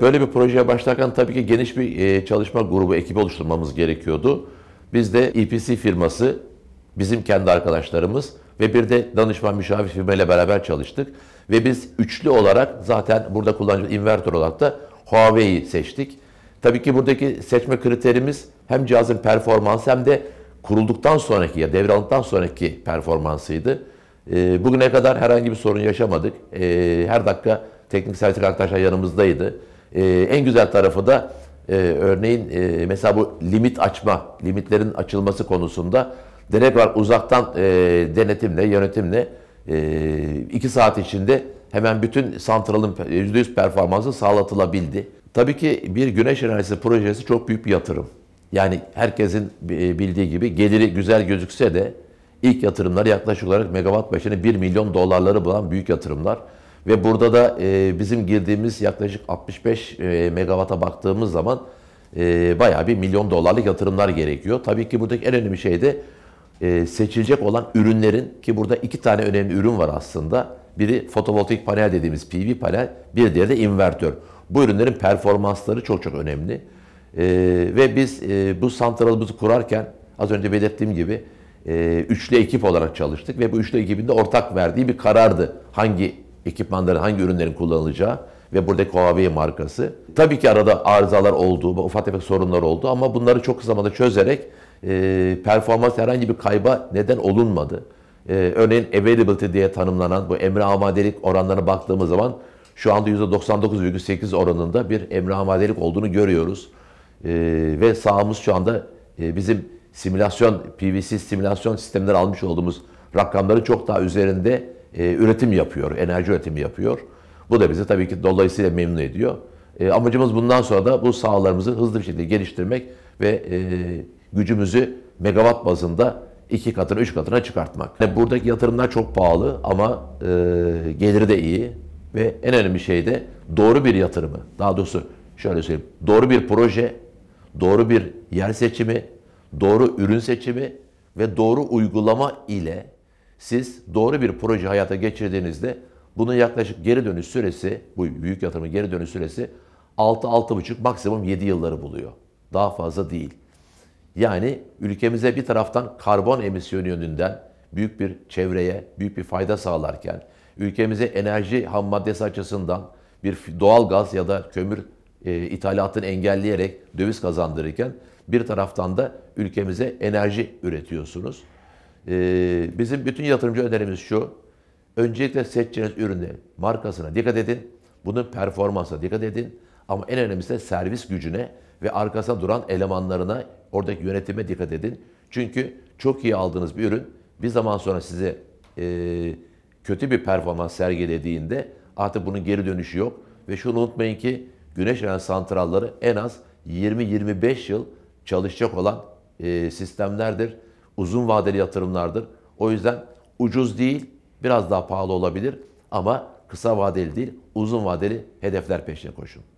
Böyle bir projeye başlarken tabii ki geniş bir e, çalışma grubu, ekibi oluşturmamız gerekiyordu. Biz de EPC firması, bizim kendi arkadaşlarımız ve bir de danışman müşavir firmayla beraber çalıştık. Ve biz üçlü olarak zaten burada kullanıcı inverter olarak da Huawei'yi seçtik. Tabii ki buradaki seçme kriterimiz hem cihazın performansı hem de kurulduktan sonraki ya devraldıktan sonraki performansıydı. E, bugüne kadar herhangi bir sorun yaşamadık. E, her dakika teknik servis arkadaşlar yanımızdaydı. E, en güzel tarafı da e, örneğin e, mesela bu limit açma, limitlerin açılması konusunda direkt var uzaktan e, denetimle, yönetimle e, iki saat içinde hemen bütün santralın %100 performansı sağlatılabildi. Tabii ki bir güneş enerjisi projesi çok büyük bir yatırım. Yani herkesin bildiği gibi geliri güzel gözükse de ilk yatırımlar yaklaşık olarak megawatt başına 1 milyon dolarları bulan büyük yatırımlar. Ve burada da e, bizim girdiğimiz yaklaşık 65 e, megawata baktığımız zaman e, bayağı bir milyon dolarlık yatırımlar gerekiyor. Tabii ki buradaki en önemli şey de e, seçilecek olan ürünlerin ki burada iki tane önemli ürün var aslında. Biri fotovoltaik panel dediğimiz PV panel, bir diğeri de invertör. Bu ürünlerin performansları çok çok önemli. E, ve biz e, bu santralımızı kurarken az önce belirttiğim gibi e, üçlü ekip olarak çalıştık ve bu üçlü ekibin de ortak verdiği bir karardı. Hangi ekipmanların hangi ürünlerin kullanılacağı ve burada Huawei markası. Tabii ki arada arızalar oldu, ufak tefek sorunlar oldu ama bunları çok kısa zamanda çözerek e, performans herhangi bir kayba neden olunmadı. E, örneğin availability diye tanımlanan bu emre amadelik oranlarına baktığımız zaman şu anda %99,8 oranında bir emre amadelik olduğunu görüyoruz. E, ve sağımız şu anda e, bizim simülasyon, PVC simülasyon sistemleri almış olduğumuz rakamların çok daha üzerinde e, üretim yapıyor, enerji üretimi yapıyor. Bu da bizi tabii ki dolayısıyla memnun ediyor. E, amacımız bundan sonra da bu sahalarımızı hızlı bir şekilde geliştirmek ve e, gücümüzü megawatt bazında iki katına, üç katına çıkartmak. Yani buradaki yatırımlar çok pahalı ama e, geliri de iyi ve en önemli şey de doğru bir yatırımı. Daha doğrusu şöyle söyleyeyim, doğru bir proje, doğru bir yer seçimi, doğru ürün seçimi ve doğru uygulama ile siz doğru bir proje hayata geçirdiğinizde bunun yaklaşık geri dönüş süresi, bu büyük yatırımın geri dönüş süresi 6-6,5 maksimum 7 yılları buluyor. Daha fazla değil. Yani ülkemize bir taraftan karbon emisyonu yönünden büyük bir çevreye büyük bir fayda sağlarken, ülkemize enerji ham maddesi açısından bir doğal gaz ya da kömür e, ithalatını engelleyerek döviz kazandırırken bir taraftan da ülkemize enerji üretiyorsunuz. Ee, bizim bütün yatırımcı önerimiz şu. Öncelikle seçeceğiniz ürüne, markasına dikkat edin. Bunun performansına dikkat edin. Ama en önemlisi de servis gücüne ve arkasında duran elemanlarına, oradaki yönetime dikkat edin. Çünkü çok iyi aldığınız bir ürün bir zaman sonra size e, kötü bir performans sergilediğinde artık bunun geri dönüşü yok. Ve şunu unutmayın ki güneş enerji santralları en az 20-25 yıl çalışacak olan e, sistemlerdir uzun vadeli yatırımlardır. O yüzden ucuz değil, biraz daha pahalı olabilir ama kısa vadeli değil, uzun vadeli hedefler peşine koşun.